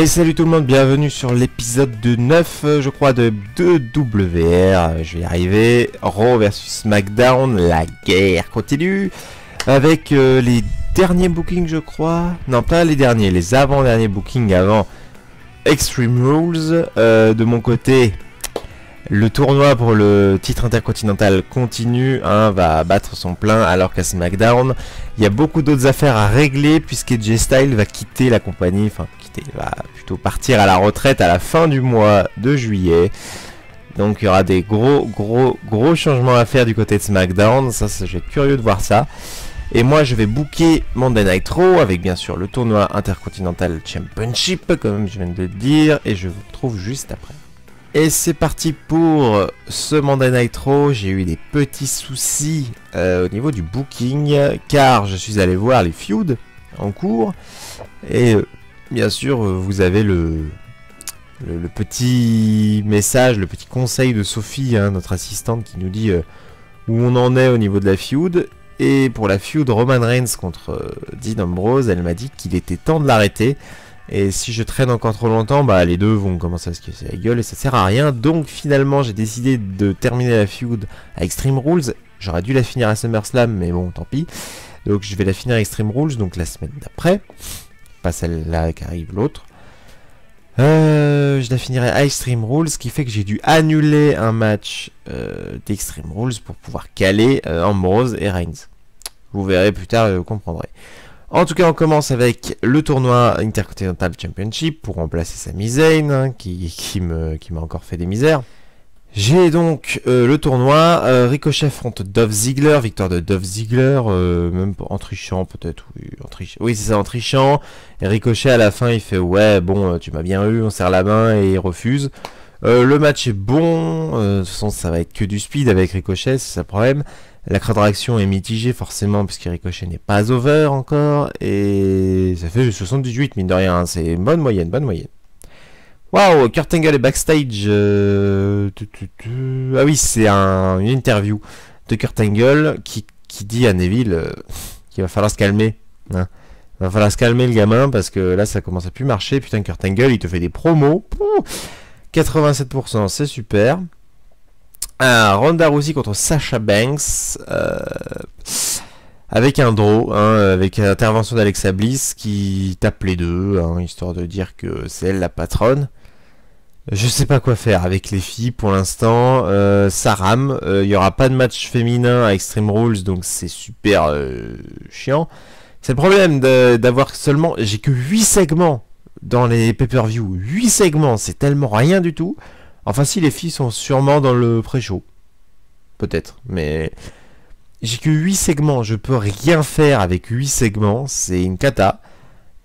Et salut tout le monde, bienvenue sur l'épisode de 9, euh, je crois, de, 2 WR. Euh, je vais y arriver. Raw versus SmackDown, la guerre continue. Avec euh, les derniers bookings, je crois. Non, pas les derniers, les avant-derniers bookings avant Extreme Rules. de mon côté, le tournoi pour le titre intercontinental continue, hein, va battre son plein alors qu'à SmackDown, il y a beaucoup d'autres affaires à régler puisque j Style va quitter la compagnie, enfin quitter, va plutôt partir à la retraite à la fin du mois de juillet. Donc il y aura des gros gros gros changements à faire du côté de SmackDown, ça, ça j'ai curieux de voir ça. Et moi je vais booker Monday Night Raw avec bien sûr le tournoi Intercontinental Championship comme je viens de le dire et je vous retrouve juste après. Et c'est parti pour ce Monday Night J'ai eu des petits soucis euh, au niveau du booking car je suis allé voir les feuds en cours et euh, bien sûr vous avez le, petit message, le petit conseil de Sophie, hein, notre assistante qui nous dit euh, où on en est au niveau de la feud. Et pour la feud Roman Reigns contre Dean Ambrose, elle m'a dit qu'il était temps de l'arrêter et si je traîne encore trop longtemps, bah les deux vont commencer à se casser la gueule et ça sert à rien. Donc finalement, j'ai décidé de terminer la feud à Extreme Rules. J'aurais dû la finir à SummerSlam, mais bon, tant pis. Donc je vais la finir à Extreme Rules, donc la semaine d'après. Pas celle-là qui arrive, l'autre. Euh, je la finirai à Extreme Rules, ce qui fait que j'ai dû annuler un match euh, d'Extreme Rules pour pouvoir caler euh, Ambrose et Reigns. Vous verrez plus tard, vous comprendrez. En tout cas, on commence avec le tournoi Intercontinental Championship pour remplacer Sami Zayn, hein, qui, qui m'a encore fait des misères. J'ai donc euh, le tournoi, euh, Ricochet front Dove Ziegler, victoire de Dove Ziegler, euh, même en trichant peut-être, oui, oui c'est ça, en trichant, et Ricochet à la fin il fait ouais bon tu m'as bien eu, on serre la main et il refuse. le match est bon, de toute façon ça va être que du speed avec Ricochet, c'est ça le problème. La crowd est mitigée forcément puisque Ricochet n'est pas over encore et ça fait 78 mine de rien, hein. c'est c'est bonne moyenne, bonne moyenne. Waouh, Kurt Angle est backstage. Euh, ah oui, c'est une interview de Kurt Angle qui, dit à Neville euh, qu'il va falloir se calmer. Hein. Il va falloir se calmer le gamin parce que là ça commence à plus marcher. Putain, Kurt Angle, il te fait des promos. 87%, c'est super. Ronda Rousey contre Sasha Banks. Euh, avec un draw, hein, avec l'intervention d'Alexa Bliss qui tape les deux, hein, histoire de dire que c'est elle la patronne. Je sais pas quoi faire avec les filles pour l'instant. Euh, ça rame. Euh, Il y aura pas de match féminin à Extreme Rules, donc c'est super euh, chiant. C'est le problème d'avoir seulement. J'ai que 8 segments dans les pay-per-view. 8 segments, c'est tellement rien du tout. Enfin, si les filles sont sûrement dans le pré-show. Peut-être, mais. J'ai que 8 segments, je peux rien faire avec 8 segments, c'est une cata.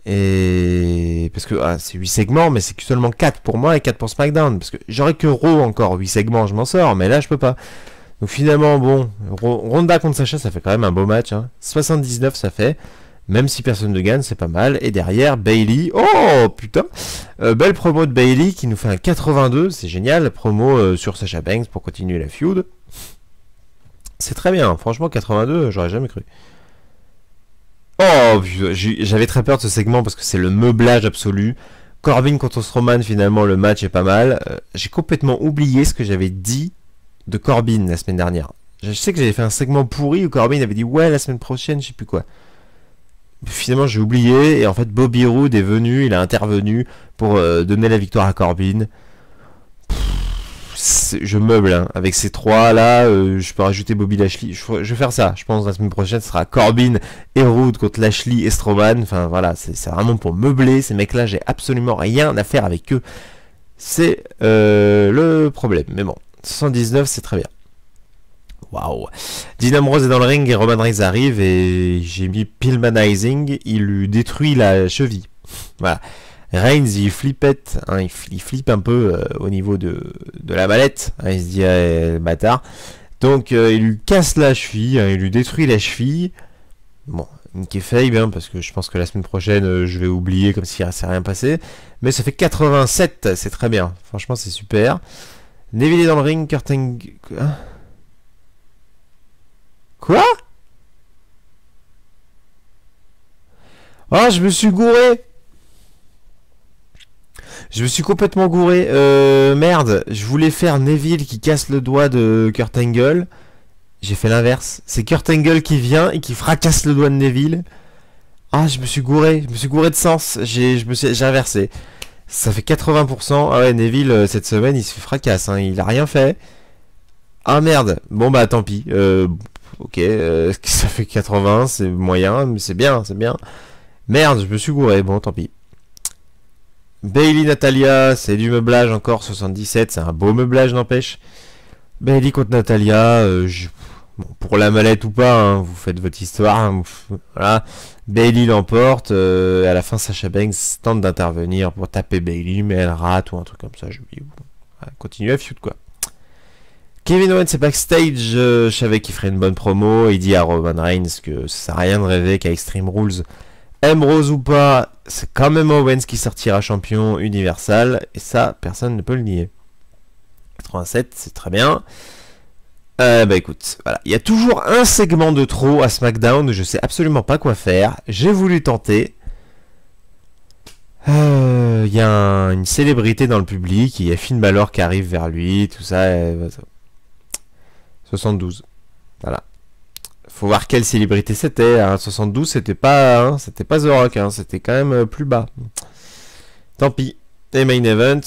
Et. Parce que ah, c'est 8 segments, mais c'est seulement 4 pour moi et 4 pour SmackDown. Parce que j'aurais que Raw encore, 8 segments, je m'en sors, mais là je peux pas. Donc finalement, bon, Ronda contre Sacha, ça fait quand même un beau match. 79, hein. ça fait. Même si personne ne gagne, c'est pas mal. Et derrière, Bailey. Oh putain euh, Belle promo de Bailey qui nous fait un 82, c'est génial. Promo euh, sur Sacha Banks pour continuer la feud. C'est très bien, franchement 82, j'aurais jamais cru. Oh j'avais très peur de ce segment parce que c'est le meublage absolu. Corbin contre Strowman, finalement, le match est pas mal. Euh, j'ai complètement oublié ce que j'avais dit de Corbin la semaine dernière. Je sais que j'avais fait un segment pourri où Corbin avait dit ouais la semaine prochaine, je sais plus quoi finalement j'ai oublié et en fait Bobby Roode est venu, il a intervenu pour euh, donner la victoire à Corbin. je meuble hein. avec ces trois là, euh, je peux rajouter Bobby Lashley. Je, vais faire ça. Je pense que la semaine prochaine ce sera Corbin et Roode contre Lashley et Strowman. Enfin voilà, c'est vraiment pour meubler ces mecs là. J'ai absolument rien à faire avec eux. C'est euh, le problème. Mais bon, 79 c'est très bien. Waouh Dinam Rose est dans le ring et Roman Reigns arrive et j'ai mis Pillmanizing, il lui détruit la cheville. Voilà. Reigns, il flippette, hein, il, flippe un peu euh, au niveau de, la balette, hein, il se dit, eh, bâtard. Donc, euh, il lui casse la cheville, hein, il lui détruit la cheville. Bon, une kefabe, parce que je pense que la semaine prochaine, euh, je vais oublier comme si ça s'est rien passé. Mais ça fait 87, c'est très bien. Franchement, c'est super. Neville est dans le ring, Curtin... Quoi Ah, je me suis gouré je me suis complètement gouré. Euh, merde, je voulais faire Neville qui casse le doigt de Kurt Angle. J'ai fait l'inverse. C'est Kurt Angle qui vient et qui fracasse le doigt de Neville. Ah, je me suis gouré. Je me suis gouré de sens. J'ai, je me j'ai inversé. Ça fait 80%. Ah ouais, Neville, euh, cette semaine, il se fracasse. Hein. Il a rien fait. Ah merde. Bon bah, tant pis. Euh, ok, euh, ça fait 80, c'est moyen, mais c'est bien, c'est bien. Merde, je me suis gouré, bon tant pis. Bailey Natalia, c'est du meublage encore, 77, c'est un beau meublage n'empêche. Bailey contre Natalia, euh, pour la mallette ou pas, hein, vous faites votre histoire. Hein, voilà. Bailey l'emporte, euh, à la fin Sacha Banks tente d'intervenir pour taper Bailey, mais elle rate ou un truc comme ça. Je lui dis, continue à foutre quoi. Kevin Owens est backstage, euh, je savais qu'il ferait une bonne promo, il dit à Roman Reigns que ça sert à rien de rêver qu'à Extreme Rules, aime Rose ou pas, c'est quand même Owens qui sortira champion universal, et ça, personne ne peut le nier. 87, c'est très bien. Euh, bah écoute, voilà. Il y a toujours un segment de trop à SmackDown, je sais absolument pas quoi faire, j'ai voulu tenter. Euh, il y a une célébrité dans le public, il y a Finn Balor qui arrive vers lui, tout ça. Euh, 72. Voilà. Faut voir quelle célébrité c'était. 72, hein. c'était pas, hein, c'était pas The Rock, hein. c'était quand même euh, plus bas. Tant pis. Et Main Event,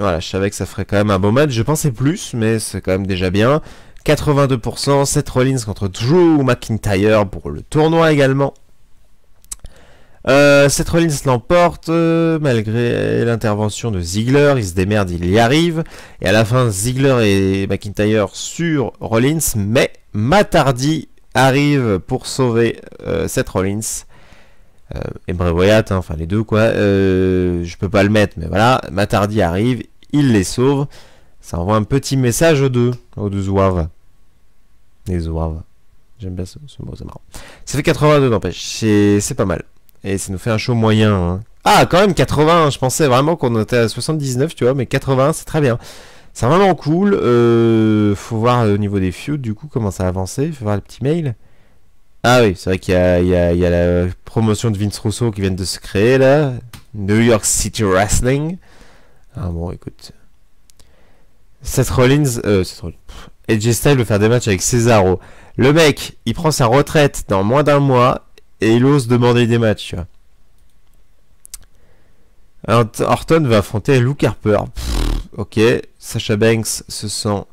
voilà, je savais que ça ferait quand même un beau match. Je pensais plus, mais c'est quand même déjà bien. 82%, Seth Rollins contre Drew McIntyre pour le tournoi également. Euh, Seth Rollins l'emporte euh, malgré l'intervention de Ziegler il se démerde, il y arrive. Et à la fin, Ziegler et McIntyre sur Rollins, mais Matardi arrive pour sauver euh, Seth Rollins. et euh, Bray hein, enfin les deux quoi. Euh, je peux pas le mettre, mais voilà. Matardi arrive, il les sauve. Ça envoie un petit message aux deux, aux deux zouaves. Les zouaves. J'aime bien ce, mot, c'est marrant. Ça fait 82 n'empêche, c'est pas mal. Et ça nous fait un show moyen. Hein. Ah, quand même 80, je pensais vraiment qu'on était à 79, tu vois, mais 80, c'est très bien. C'est vraiment cool. Euh, faut voir euh, au niveau des feuds, du coup, comment ça a avancé. Faut voir le petit mail. Ah oui, c'est vrai qu'il y, a la promotion de Vince Rousseau qui vient de se créer, là. New York City Wrestling. Ah bon, écoute. Seth Rollins... Euh, Seth Rollins... Edge Style veut faire des matchs avec Cesaro. Le mec, il prend sa retraite dans moins d'un mois et il ose demander des matchs. Alors, Orton va affronter Luke Harper. ok, Sasha Banks se sent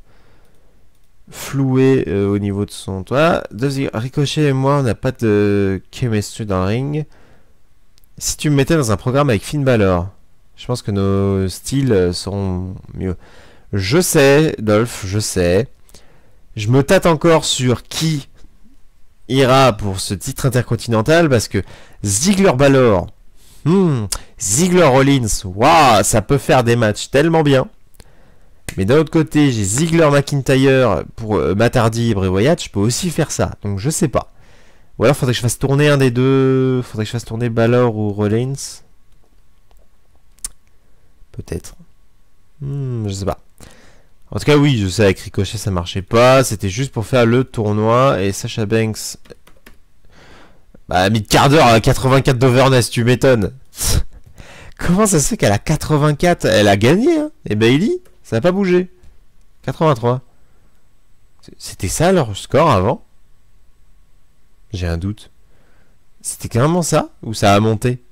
floué euh, au niveau de son toit. Ricochet et moi, on n'a pas de chemistry dans le ring. Si tu me mettais dans un programme avec Finn Balor, je pense que nos styles euh, seront mieux. Je sais, Dolph, je sais. Je me tâte encore sur qui ira pour ce titre intercontinental parce que Ziggler Balor, hmm, Ziggler Rollins, waouh, ça peut faire des matchs tellement bien. Mais d'un autre côté, j'ai Ziggler McIntyre pour euh, et Bray je peux aussi faire ça. Donc je sais pas. Ou alors faudrait que je fasse tourner un des deux. Faudrait que je fasse tourner Balor ou Rollins. Peut-être. Hmm, je sais pas. En tout cas, oui, je sais, avec Ricochet, ça marchait pas. C'était juste pour faire le tournoi. Et Sacha Banks... Bah, mid quart d'heure, à hein, 84 d'overness, tu m'étonnes. Comment ça se fait qu'à la 84 Elle a gagné, hein Et Bailey, ça n'a pas bougé. 83. C'était ça leur score avant J'ai un doute. C'était clairement ça Ou ça a monté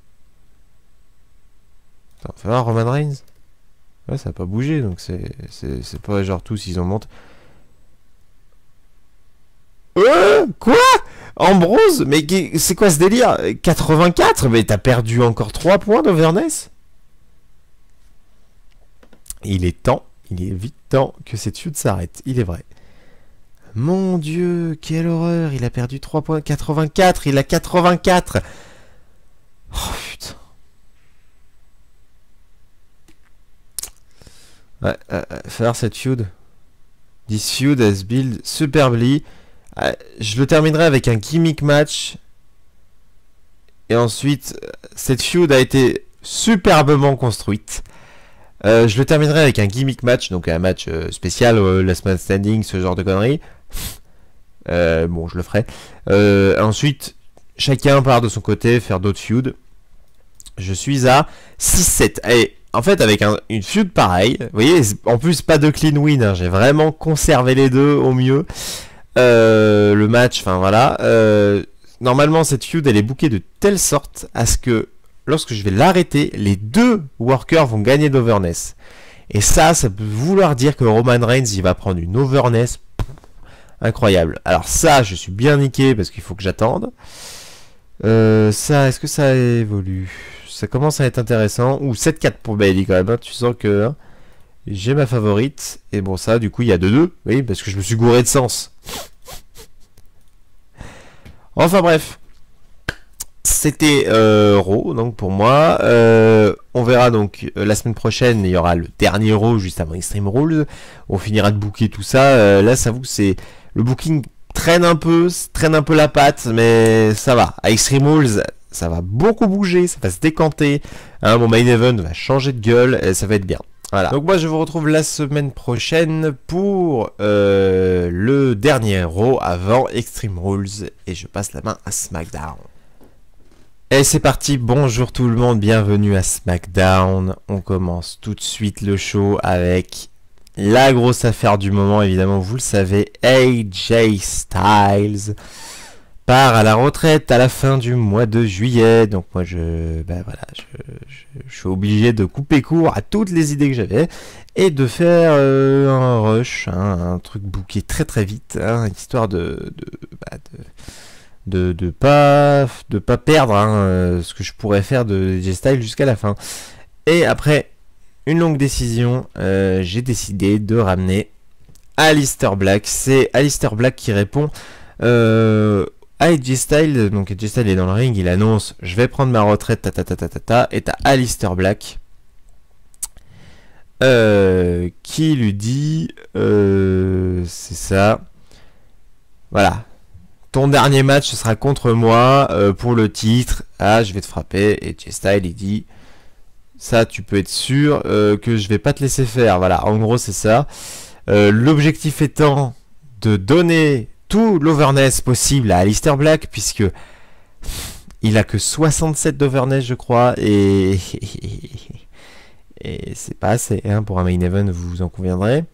Attends, va voir Roman Reigns. Ouais, ça n'a pas bougé, donc c'est pas genre tous, ils en montent. Euh, quoi Ambrose, Mais c'est quoi ce délire 84 Mais t'as perdu encore 3 points d'Overness Il est temps, il est vite temps que cette chute s'arrête, il est vrai. Mon dieu, quelle horreur Il a perdu 3 points. 84, il a 84 Oh putain Ouais, euh, euh, faire cette feud. This feud has build superbly. Euh, je le terminerai avec un gimmick match. Et ensuite, euh, cette feud a été superbement construite. Euh, je le terminerai avec un gimmick match, donc un match spécial, last man standing, ce genre de conneries. bon, je le ferai. ensuite, chacun part de son côté faire d'autres feuds. Je suis à 6-7. Allez, en fait, avec une feud pareille, vous voyez, en plus pas de clean win, hein, j'ai vraiment conservé les deux au mieux. Euh, le match, enfin voilà. Euh, normalement, cette feud, elle est bookée de telle sorte à ce que lorsque je vais l'arrêter, les deux workers vont gagner d'overness. Et ça, ça peut vouloir dire que Roman Reigns, il va prendre une overness incroyable. Alors ça, je suis bien niqué parce qu'il faut que j'attende. Euh, ça, est-ce que ça évolue ça commence à être intéressant. Ou 7-4 pour Bailey quand même. Hein. Tu sens que hein, j'ai ma favorite. Et bon, ça, du coup, il y a 2-2. Oui, parce que je me suis gouré de sens. enfin, bref. C'était euh, Raw, donc pour moi. Euh, on verra donc euh, la semaine prochaine, il y aura le dernier Raw juste avant Extreme Rules. On finira de booker tout ça. là, ça vous, c'est le booking traîne un peu, traîne un peu la patte, mais ça va. À Extreme Rules, ça va beaucoup bouger, ça va se décanter. mon hein, main event va changer de gueule, et euh, ça va être bien. Voilà. Donc moi je vous retrouve la semaine prochaine pour euh, le dernier héros avant Extreme Rules et je passe la main à SmackDown. Et c'est parti, bonjour tout le monde, bienvenue à SmackDown. On commence tout de suite le show avec la grosse affaire du moment, évidemment vous le savez, AJ Styles à la retraite à la fin du mois de juillet. Donc moi je, ben voilà, je, suis obligé de couper court à toutes les idées que j'avais et de faire euh, un rush, hein, un truc bouqué très très vite, hein, histoire de de, bah, de de, pas de pas perdre hein, euh, ce que je pourrais faire de G-Style jusqu'à la fin. Et après une longue décision, euh, j'ai décidé de ramener Alistair Black. C'est Alistair Black qui répond. Euh, à AJ donc AJ style est dans le ring, il annonce je vais prendre ma retraite, ta ta ta ta ta, et t'as Alistair Black euh, qui lui dit euh, c'est ça, voilà, ton dernier match ce sera contre moi euh, pour le titre, ah je vais te frapper, et AJ style il dit ça tu peux être sûr que je vais pas te laisser faire, voilà, en gros c'est ça. L'objectif étant de donner tout l'overness possible à Alistair Black, puisque il a que 67 d'overness, je crois, et, c'est pas assez hein, pour un main event, vous en conviendrez.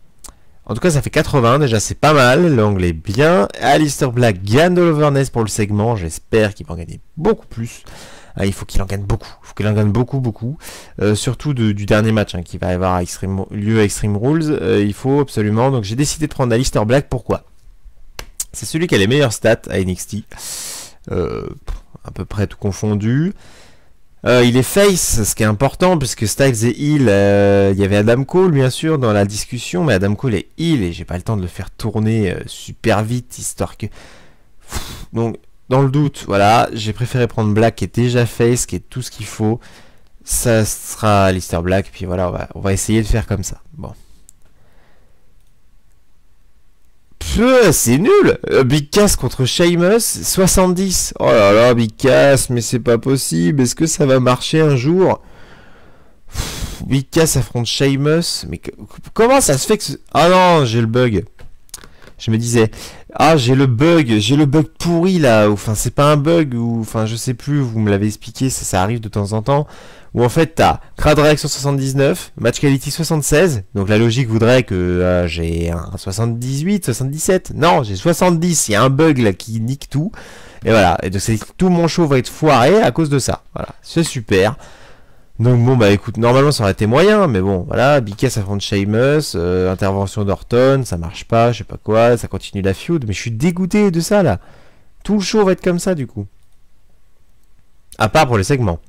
En tout cas, ça fait 80, déjà c'est pas mal, l'angle est bien. Alistair Black gagne de l'overness pour le segment, j'espère qu'il va en gagner beaucoup plus. Ah, il faut qu'il en gagne beaucoup, il faut qu'il en gagne beaucoup, beaucoup. Euh, surtout du dernier match hein, qui va avoir lieu à Extreme Rules, euh, il faut absolument. Donc j'ai décidé de prendre Alistair Black, pourquoi c'est celui qui a les meilleures stats à NXT. Euh, à peu près tout confondu. Euh, il est face, ce qui est important, puisque Styles et heal. Euh, il y avait Adam Cole, bien sûr, dans la discussion, mais Adam Cole est heal et j'ai pas le temps de le faire tourner super vite, histoire que. donc, dans le doute, voilà, j'ai préféré prendre Black qui est déjà face, qui est tout ce qu'il faut. Ça sera Lister Black, puis voilà, on va essayer de faire comme ça. Bon. c'est nul euh, Big Cass contre Sheamus, 70. Oh là là, Big Cass, mais c'est pas possible. Est-ce que ça va marcher un jour Big Cass affronte Sheamus. Mais comment ça se fait que... Ah non, j'ai le bug. Je me disais, ah j'ai le bug, j'ai le bug pourri là, enfin c'est pas un bug, ou enfin je sais plus, vous me l'avez expliqué, ça arrive de temps en temps, où en fait t'as sur 79, Match Quality 76, donc la logique voudrait que euh, j'ai un 78, 77, non j'ai 70, il y a un bug là qui nique tout, et voilà, et donc tout mon show va être foiré à cause de ça, voilà, c'est super. Donc bon bah écoute, normalement ça aurait été moyen, mais bon voilà, Bikas affronte Sheamus, euh, intervention d'Orton, ça marche pas, je sais pas quoi, ça continue la feud, mais je suis dégoûté de ça là. Tout le show va être comme ça du coup. À part pour les segments.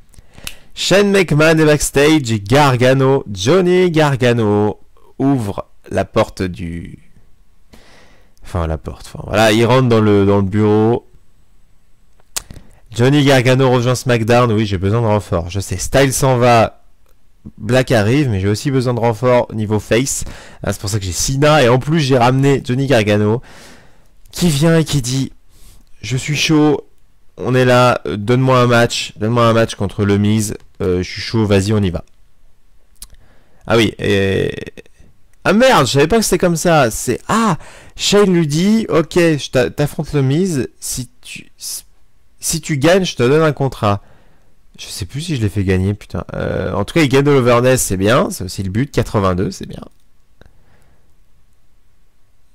Shane McMahon est backstage, Gargano, Johnny Gargano ouvre la porte du... Enfin la porte, voilà, il rentre dans le, dans le bureau. Johnny Gargano rejoint SmackDown, oui j'ai besoin de renfort, je sais, Style s'en va, Black arrive, mais j'ai aussi besoin de renfort niveau face, ah, c'est pour ça que j'ai Sina et en plus j'ai ramené Johnny Gargano, qui vient et qui dit, je suis chaud, on est là, euh, donne-moi un match, donne-moi un match contre le Miz, euh, je suis chaud, vas-y, on y va. Ah oui, et... Ah merde, je savais pas que c'était comme ça. C'est... Ah Shane lui dit, ok, je t'affronte le mise, si tu... Si tu gagnes, je te donne un contrat. Je sais plus si je l'ai fait gagner, putain. Euh, en tout cas, il gagne de l'overness, c'est bien. C'est aussi le but. 82, c'est bien.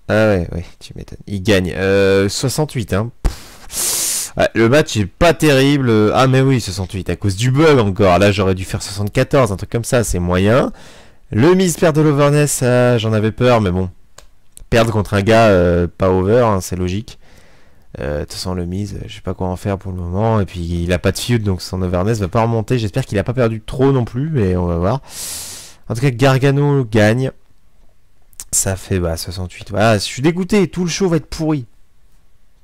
Ah ouais, ouais, tu m'étonnes. Il gagne. 68, euh, hein le match est pas terrible. Ah, mais oui, 68 à cause du bug encore. Là, j'aurais dû faire 74, un truc comme ça, c'est moyen. Le mise perd de l'overness, ah, j'en avais peur, mais bon. Perdre contre un gars euh, pas over, hein, c'est logique. Euh, de toute façon, le mise, euh, je sais pas quoi en faire pour le moment. Et puis, il a pas de feud, donc son overness va pas remonter. J'espère qu'il a pas perdu trop non plus, mais on va voir. En tout cas, Gargano gagne. Ça fait bah, 68. Ah, je suis dégoûté, tout le show va être pourri.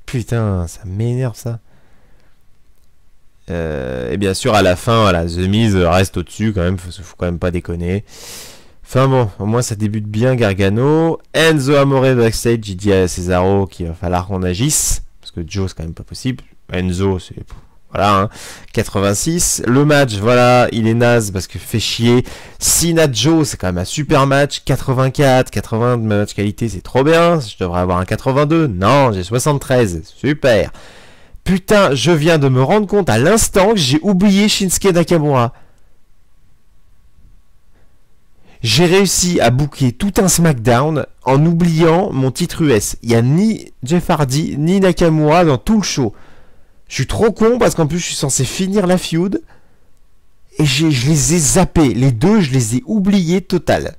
Putain, ça m'énerve ça. Euh, et bien sûr, à la fin, voilà, The Miz euh, reste au-dessus quand même, faut, faut, quand même pas déconner. Enfin bon, au moins ça débute bien Gargano. Enzo Amore backstage, il dit à Cesaro qu'il va falloir qu'on agisse, parce que Joe c'est quand même pas possible. Enzo, c'est voilà, 86. Hein. Le match, voilà, il est naze parce que fait chier. Sinajo, c'est quand même un super match. 84, 80 de match qualité, c'est trop bien. Je devrais avoir un 82. Non, j'ai 73. Super. Putain, je viens de me rendre compte à l'instant que j'ai oublié Shinsuke Nakamura. J'ai réussi à booker tout un SmackDown en oubliant mon titre US. Il n'y a ni Jeff Hardy, ni Nakamura dans tout le show. Je suis trop con parce qu'en plus je suis censé finir la feud. Et je les ai zappés. Les deux, je les ai oubliés total.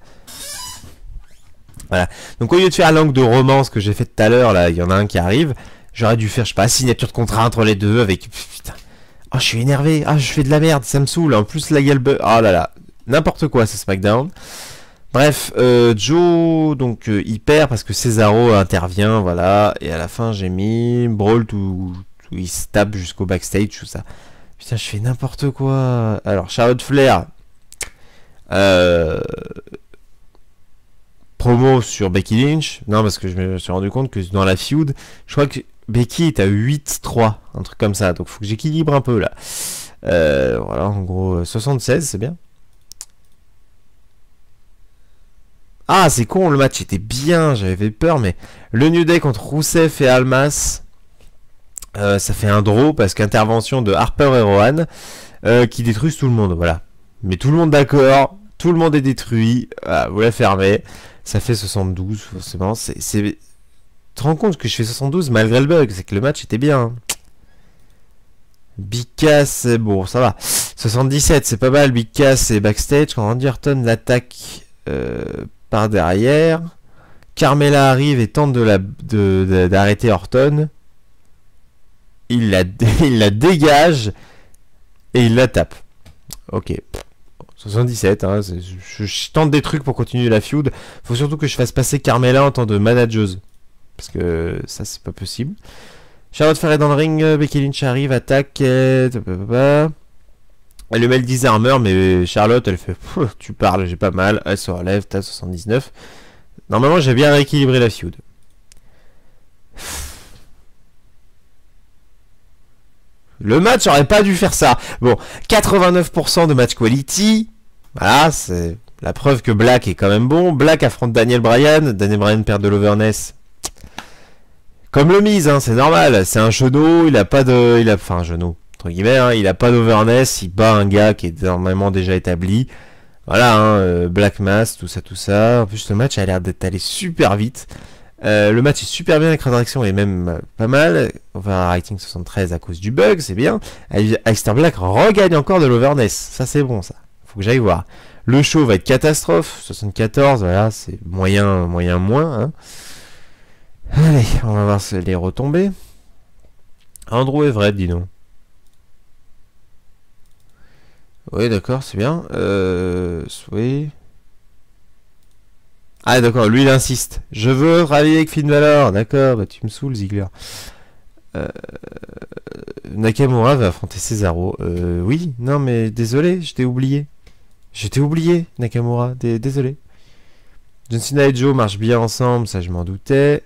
Voilà. Donc au lieu de faire l'angle de romance que j'ai fait tout à l'heure, là, il y en a un qui arrive. J'aurais dû faire, je sais pas, signature de contrat entre les deux avec... Putain. Oh, je suis énervé. Ah, je fais de la merde. Ça me saoule. En plus, la gueule... Oh là là. N'importe quoi, ce SmackDown. Bref, euh, Joe, donc, hyper euh, il perd parce que Cesaro intervient, voilà. Et à la fin, j'ai mis Brawl to, où il se tape jusqu'au backstage, tout ça. Putain, je fais n'importe quoi. Alors, Charlotte Flair. Euh, promo sur Becky Lynch. Non, parce que je me suis rendu compte que dans la feud, je crois que Becky est à 8-3, un truc comme ça. Donc faut que j'équilibre un peu là. Euh, voilà, en gros, 76, euh, c'est bien. Ah, c'est con, le match était bien, j'avais peur, mais le New Day contre Rousseff et Almas. Euh, ça fait un draw parce qu'intervention de Harper et Rohan euh, qui détruisent tout le monde, voilà. Mais tout le monde d'accord, tout le monde est détruit, voilà, euh, vous la fermez, ça fait 72 forcément, Tu te rends compte que je fais 72 malgré le bug, c'est que le match était bien. Bika c'est bon ça va. 77 c'est pas mal, Big et backstage quand Randy Orton l'attaque par derrière. Carmela arrive et tente d'arrêter de Orton il la, il dégage et il la tape. Ok. 77, hein, je, tente des trucs pour continuer la feud. Faut surtout que je fasse passer Carmela en tant de manageuse. Parce que ça, c'est pas possible. Charlotte Ferret dans le ring, euh, Becky Lynch arrive, attaque. Euh, elle lui met le disarmer, mais Charlotte, elle fait Tu parles, j'ai pas mal. Elle se relève, t'as 79. Normalement, j'ai bien rééquilibré la feud. Le match aurait pas dû faire ça. Bon, 89% de match quality. Voilà, c'est la preuve que Black est quand même bon. Black affronte Daniel Bryan. Daniel Bryan perd de l'overness. Comme le mise, hein, c'est normal. C'est un genou, il a pas de. Il a, enfin, un genou, entre guillemets, hein. il a pas d'overness. Il bat un gars qui est normalement déjà établi. Voilà, hein, euh, Black Mass, tout ça, tout ça. En plus, le match a l'air d'être allé super vite. Euh, le match est super bien, l'interaction est même euh, pas mal. Enfin, un rating 73 à cause du bug, c'est bien. Alistair Black regagne encore de l'overness. Ça, c'est bon, ça. Faut que j'aille voir. Le show va être catastrophe. 74, voilà, c'est moyen, moyen moins. Hein. Allez, on va voir les retombées. Andrew Everett, dis donc. Oui, d'accord, c'est bien. Euh, oui. Ah d'accord, lui il insiste. Je veux travailler avec Finn D'accord, bah tu me saoules Ziggler. Euh, Nakamura va affronter Cesaro. Euh, oui, non mais désolé, je t'ai oublié. Je t'ai oublié Nakamura, désolé. John Cena et Joe marchent bien ensemble, ça je m'en doutais.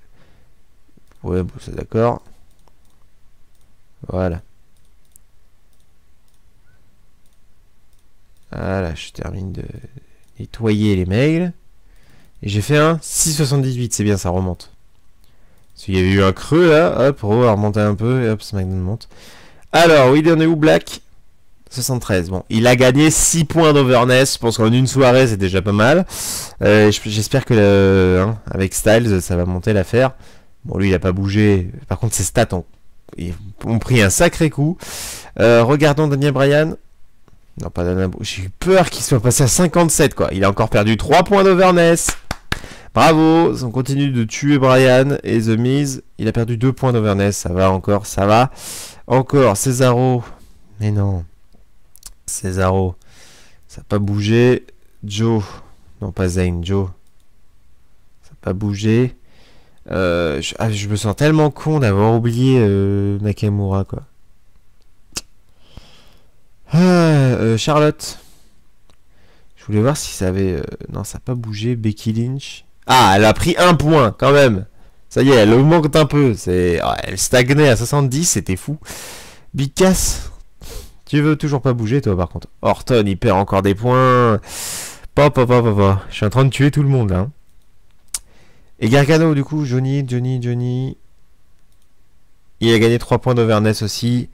Ouais, bon, c'est d'accord. Voilà. Voilà, je termine de nettoyer les mails. Et j'ai fait un 6,78, c'est bien, ça remonte. S'il y avait eu un creux là, hop, on remonter un peu, et hop, magnum monte. Alors, oui, on est où, Black 73, bon. Il a gagné 6 points d'overness, je pense qu'en une soirée, c'est déjà pas mal. Euh, j'espère que, hein, avec Styles, ça va monter l'affaire. Bon, lui, il a pas bougé. Par contre, ses stats ont, ont pris un sacré coup. Euh, regardons Daniel Bryan. Non, pas Daniel J'ai eu peur qu'il soit passé à 57, quoi. Il a encore perdu 3 points d'overness. Bravo, on continue de tuer Brian et The Miz. Il a perdu 2 points d'overness, ça va encore, ça va. Encore, Cesaro. Mais non. Cesaro. Ça n'a pas bougé. Joe. Non, pas Zayn. Joe. Ça n'a pas bougé. Euh, ah, je, me sens tellement con d'avoir oublié euh, Nakamura, quoi. Ah, euh, Charlotte. Je voulais voir si ça avait... non, ça n'a pas bougé. Becky Lynch. Ah, elle a pris un point quand même. Ça y est, elle augmente un peu. C'est, ah, elle stagnait à 70, c'était fou. Bicas, tu veux toujours pas bouger toi par contre. Orton, il perd encore des points. Pop, pop, pop, pop. Je suis en train de tuer tout le monde là. Hein. Et Gargano du coup, Johnny, Johnny, Johnny. Il a gagné 3 points d'overness aussi.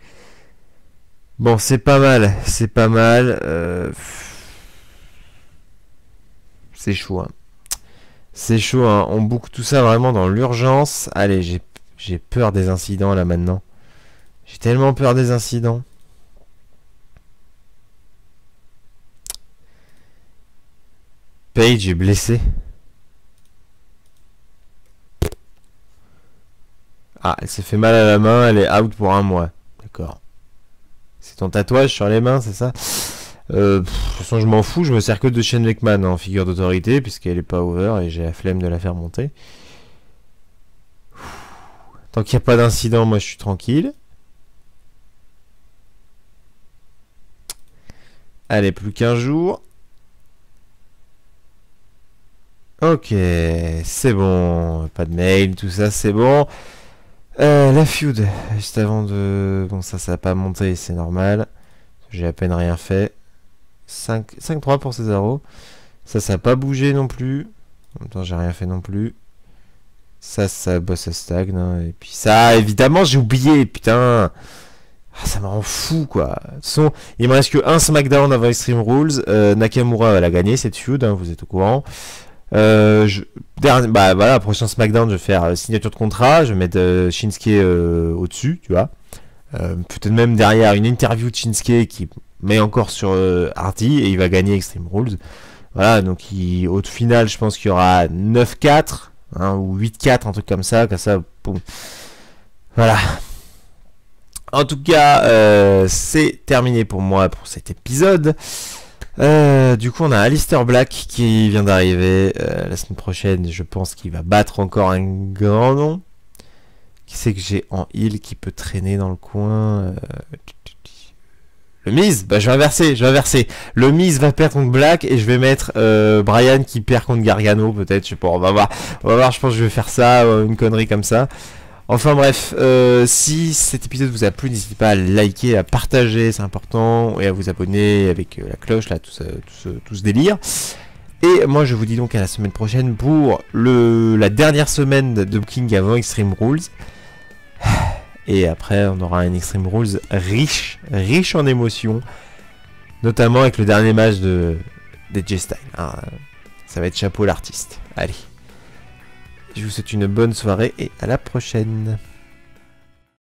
Bon, c'est pas mal, c'est pas mal. Euh, c'est chaud. Hein. C'est chaud, hein. on boucle tout ça vraiment dans l'urgence. Allez, j'ai peur des incidents là maintenant. J'ai tellement peur des incidents. Paige est blessé. Ah, elle s'est fait mal à la main, elle est out pour un mois. D'accord. C'est ton tatouage sur les mains, c'est ça euh, toute façon, je m'en fous, je me sers que de Shane McMahon en hein, figure d'autorité, puisqu'elle est pas over et j'ai la flemme de la faire monter. Tant qu'il n'y a pas d'incident, moi je suis tranquille. Allez, plus qu'un jour. Ok, c'est bon. Pas de mail, tout ça, c'est bon. Euh, la feud, juste avant de... Bon, ça, ça n'a pas monté, c'est normal. J'ai à peine rien fait. 5-3 pour Cesaro. Ça, ça n'a pas bougé non plus. En même temps, j'ai rien fait non plus. Ça, ça, bah, ça stagne. Hein. Et puis ça, évidemment, j'ai oublié, putain. Ah, ça m'en fout, quoi. Son, il me reste que un SmackDown avant Extreme Rules. Euh, Nakamura, elle a gagné cette feud, hein, vous êtes au courant. Euh, je, bah voilà, prochain SmackDown, je vais faire euh, signature de contrat, je vais mettre Shinsuke au-dessus, tu vois. Peut-être même derrière une interview de Shinsuke qui mais encore sur Hardy euh, et il va gagner Extreme Rules. Voilà, donc il, au final, je pense qu'il y aura 9-4 hein, ou 8-4, un truc comme ça, comme ça, Voilà. En tout cas, euh, c'est terminé pour moi pour cet épisode. Euh, du coup, on a Alistair Black qui vient d'arriver la semaine prochaine. Je pense qu'il va battre encore un grand nom. Qui c'est que j'ai en heal qui peut traîner dans le coin le Miz, bah, je vais inverser, je vais inverser. Le Miz va perdre contre Black et je vais mettre euh, Brian qui perd contre Gargano, peut-être, je sais pas, on va voir. On va voir, je pense que je vais faire ça, euh, une connerie comme ça. Enfin bref, euh, si cet épisode vous a plu, n'hésitez pas à liker, à partager, c'est important, et à vous abonner avec la cloche, là, tout, tout, ce, délire. Et moi je vous dis donc à la semaine prochaine pour le, la dernière semaine de Booking avant Extreme Rules. Et après, on aura un Extreme Rules riche, riche en émotions, notamment avec le dernier match de, DJ style ah, ça va être chapeau l'artiste. Allez. Je vous souhaite une bonne soirée et à la prochaine.